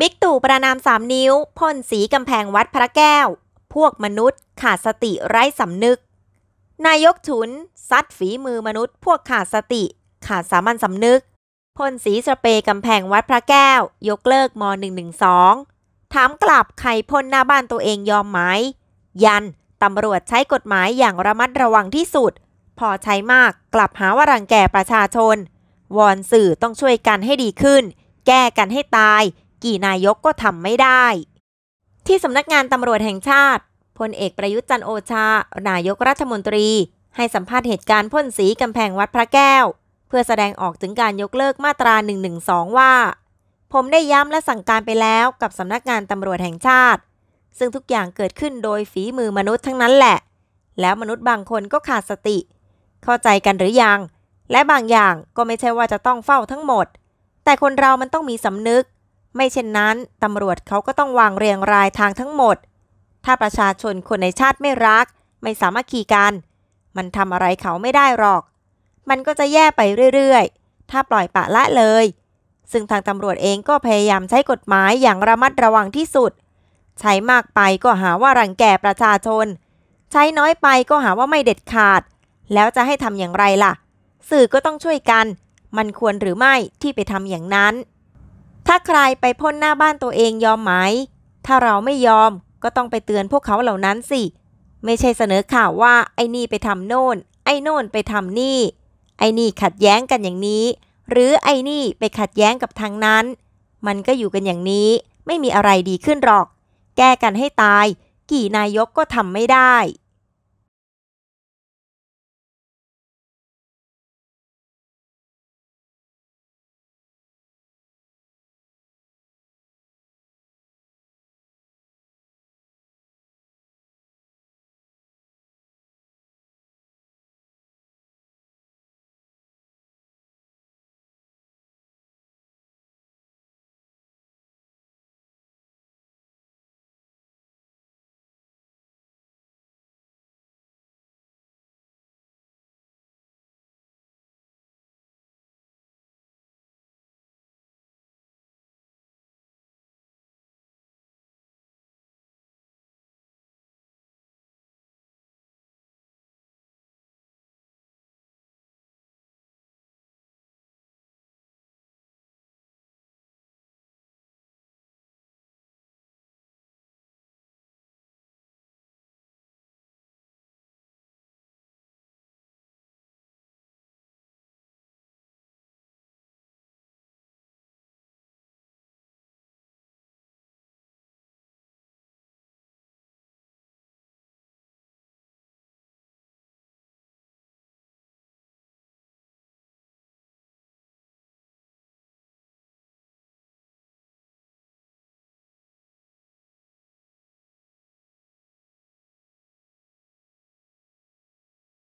บิ๊กตู่ประนามสามนิ้วพ่นสีกำแพงวัดพระแก้ว พวกมนุษย์ขาดสติไร้สำนึก นายกฉุนซัดฝีมือมนุษย์ พวกขาดสติ ขาดสามัญสำนึกพ่นสีสเปรย์กำแพงวัดพระแก้ว ยกเลิกม .112 ถามกลับใครพ่นหน้าบ้านตัวเองยอมไหม ยันตำรวจใช้กฎหมายอย่างระมัดระวังที่สุด พอใช้มากกลับหาว่ารังแกประชาชน วอนสื่อต้องช่วยกันให้ดีขึ้น แก้กันให้ตายกี่นายกก็ทำไม่ได้ ที่สำนักงานตำรวจแห่งชาติ พลเอกประยุทธ์จันโอชา นายกรัฐมนตรี ให้สัมภาษณ์เหตุการณ์พ่นสีกำแพงวัดพระแก้ว เพื่อแสดงออกถึงการยกเลิกมาตรา 112 ว่า ผมได้ย้ำและสั่งการไปแล้วกับสำนักงานตำรวจแห่งชาติ ซึ่งทุกอย่างเกิดขึ้นโดยฝีมือมนุษย์ทั้งนั้นแหละ แล้วมนุษย์บางคนก็ขาดสติ เข้าใจกันหรือยัง และบางอย่างก็ไม่ใช่ว่าจะต้องเฝ้าทั้งหมด แต่คนเรามันต้องมีสำนึกไม่เช่นนั้นตำรวจเขาก็ต้องวางเรียงรายทางทั้งหมด ถ้าประชาชนคนในชาติไม่รัก ไม่สามารถขี่กัน มันทำอะไรเขาไม่ได้หรอก มันก็จะแย่ไปเรื่อยๆ ถ้าปล่อยปะละเลย ซึ่งทางตำรวจเองก็พยายามใช้กฎหมายอย่างระมัดระวังที่สุด ใช้มากไปก็หาว่ารังแกประชาชน ใช้น้อยไปก็หาว่าไม่เด็ดขาด แล้วจะให้ทำอย่างไรล่ะ สื่อก็ต้องช่วยกัน มันควรหรือไม่ที่ไปทำอย่างนั้นถ้าใครไปพ่นหน้าบ้านตัวเองยอมไหม ถ้าเราไม่ยอมก็ต้องไปเตือนพวกเขาเหล่านั้นสิ ไม่ใช่เสนอข่าวว่าไอ้นี่ไปทำโน่น ไอ้โน่นไปทำนี่ ไอ้นี่ขัดแย้งกันอย่างนี้ หรือไอ้นี่ไปขัดแย้งกับทางนั้น มันก็อยู่กันอย่างนี้ ไม่มีอะไรดีขึ้นหรอก แก้กันให้ตาย กี่นายกก็ทำไม่ได้